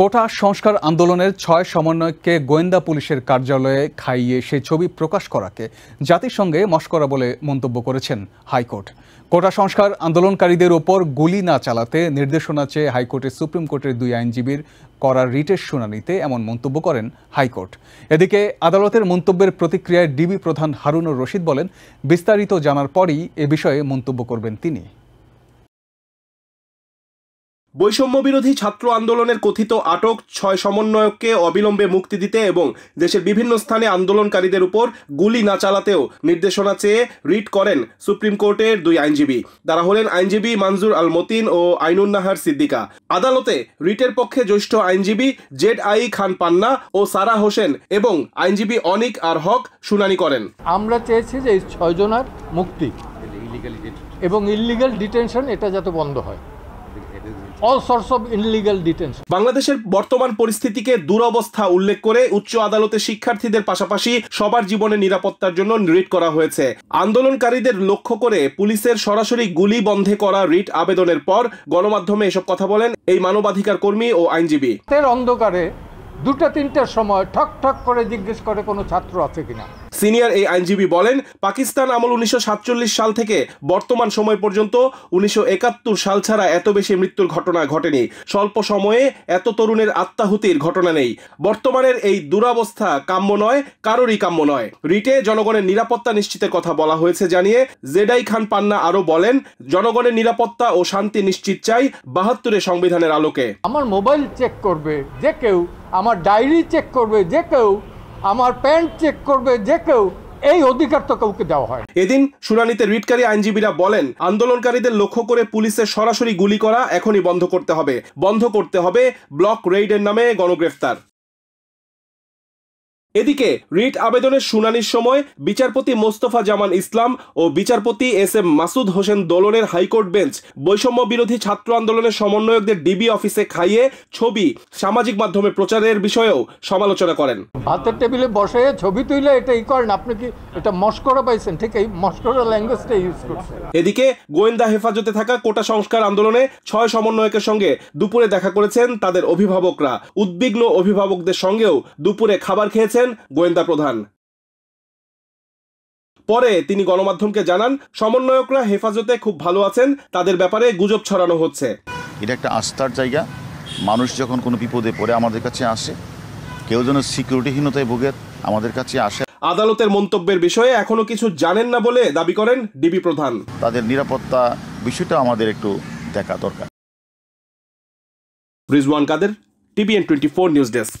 কোটা সংস্কার আন্দোলনের ছয় সমন্বয়ককে গোয়েন্দা পুলিশের কার্যালয়ে খাইয়ে সেই ছবি প্রকাশ করাকে জাতিসংঘে মস্করা বলে মন্তব্য করেছেন হাইকোর্ট কোটা সংস্কার আন্দোলনকারীদের ওপর গুলি না চালাতে নির্দেশনা চেয়ে হাইকোর্টে সুপ্রিম কোর্টের দুই আইনজীবীর করা রিটের শুনানিতে এমন মন্তব্য করেন হাইকোর্ট এদিকে আদালতের মন্তব্যের প্রতিক্রিয়ায় ডিবি প্রধান হারুনুর রশিদ বলেন বিস্তারিত জানার পরই এ বিষয়ে মন্তব্য করবেন তিনি বৈষম্য বিরোধী ছাত্র আন্দোলনের কথিত আটক ছয় সমন্বয়ককে অবিলম্বে মুক্তি দিতে এবং দেশের বিভিন্ন স্থানে আন্দোলনকারীদের উপর গুলি না চালাতেও নির্দেশনা চেয়ে রিট করেন সুপ্রিম কোর্টের দুই আইনজীবী তারা হলেন আইনজীবী মানজুর আল মতিন ও আইনুন্নাহার সিদ্দিকা আদালতে রিটের পক্ষে জ্যেষ্ঠ আইনজীবী জেড আই খান পান্না ও সারা হোসেন এবং আইনজীবী অনিক আর হক শুনানি করেন আমরা চেয়েছি যে ছয় ছয়জনার মুক্তি এবং ইলিগাল ডিটেনশন এটা যাতে বন্ধ হয় বাংলাদেশের বর্তমান পরিস্থিতিকে দুরবস্থা উল্লেখ করে উচ্চ আদালতে শিক্ষার্থীদের পাশাপাশি সবার জীবনের নিরাপত্তার জন্য রিট করা হয়েছে আন্দোলনকারীদের লক্ষ্য করে পুলিশের সরাসরি গুলি বন্ধে করা রিট আবেদনের পর গণমাধ্যমে এসব কথা বলেন এই মানবাধিকার কর্মী ও আইনজীবী অন্ধকারে দুটা তিনটার সময় ঠক ঠক করে জিজ্ঞেস করে কোনো ছাত্র আছে কিনা সিনিয়র এই আইনজীবী বলেন পাকিস্তান আমল উনিশশো সাল থেকে বর্তমান সময় পর্যন্ত উনিশশো সাল ছাড়া এত বেশি মৃত্যুর ঘটনা ঘটেনি স্বল্প সময়ে এত তরুণের আত্মাহুতির ঘটনা নেই বর্তমানের এই দুরাবস্থা কাম্য নয় কারোরই কাম্য নয় রিটে জনগণের নিরাপত্তা নিশ্চিতের কথা বলা হয়েছে জানিয়ে জেডাই খান পান্না আরও বলেন জনগণের নিরাপত্তা ও শান্তি নিশ্চিত চাই বাহাত্তরের সংবিধানের আলোকে আমার মোবাইল চেক করবে যে কেউ আমার ডায়েরি চেক করবে যে কেউ আমার প্যান্ট চেক করবে যে কেউ এই অধিকার তো কাউকে দেওয়া হয় এদিন শুনানিতে রিটকারী আইনজীবীরা বলেন আন্দোলনকারীদের লক্ষ্য করে পুলিশের সরাসরি গুলি করা এখনই বন্ধ করতে হবে বন্ধ করতে হবে ব্লক রেইডের নামে গণগ্রেফতার এদিকে রিট আবেদনের শুনানির সময় বিচারপতি মোস্তফা জামান ইসলাম ও বিচারপতি এস এম মাসুদ হোসেন দোলনের হাইকোর্ট বেঞ্চ বৈষম্য বিরোধী ছাত্র আন্দোলনের সমন্বয়কদের ডিবি অফিসে খাইয়ে ছবি সামাজিক মাধ্যমে প্রচারের বিষয়েও সমালোচনা করেন হাতের টেবিলে বসে ছবি তুলে এটা ই করেন আপনি কি এটা মস্করা পাইছেন ঠিক এই মস্করা ল্যাঙ্গুয়েজটা ইউজ করছেন এদিকে গোয়েন্দা হেফাজতে থাকা কোটা সংস্কার আন্দোলনে ছয় সমন্বয়কের সঙ্গে দুপুরে দেখা করেছেন তাদের অভিভাবকরা উদ্বিগ্ন অভিভাবকদের সঙ্গেও দুপুরে খাবার খেয়েছেন করেন গোয়েন্দা প্রধান পরে তিনি গণমাধ্যমকে জানান সমন্বয়করা হেফাজতে খুব ভালো আছেন তাদের ব্যাপারে গুজব ছড়ানো হচ্ছে এটা একটা আস্থার জায়গা মানুষ যখন কোনো বিপদে পড়ে আমাদের কাছে আসে কেউ যেন সিকিউরিটিহীনতায় ভোগে আমাদের কাছে আসে আদালতের মন্তব্যের বিষয়ে এখনো কিছু জানেন না বলে দাবি করেন ডিবি প্রধান তাদের নিরাপত্তা বিষয়টা আমাদের একটু দেখা দরকার Rizwan Kader TVN twenty four news desk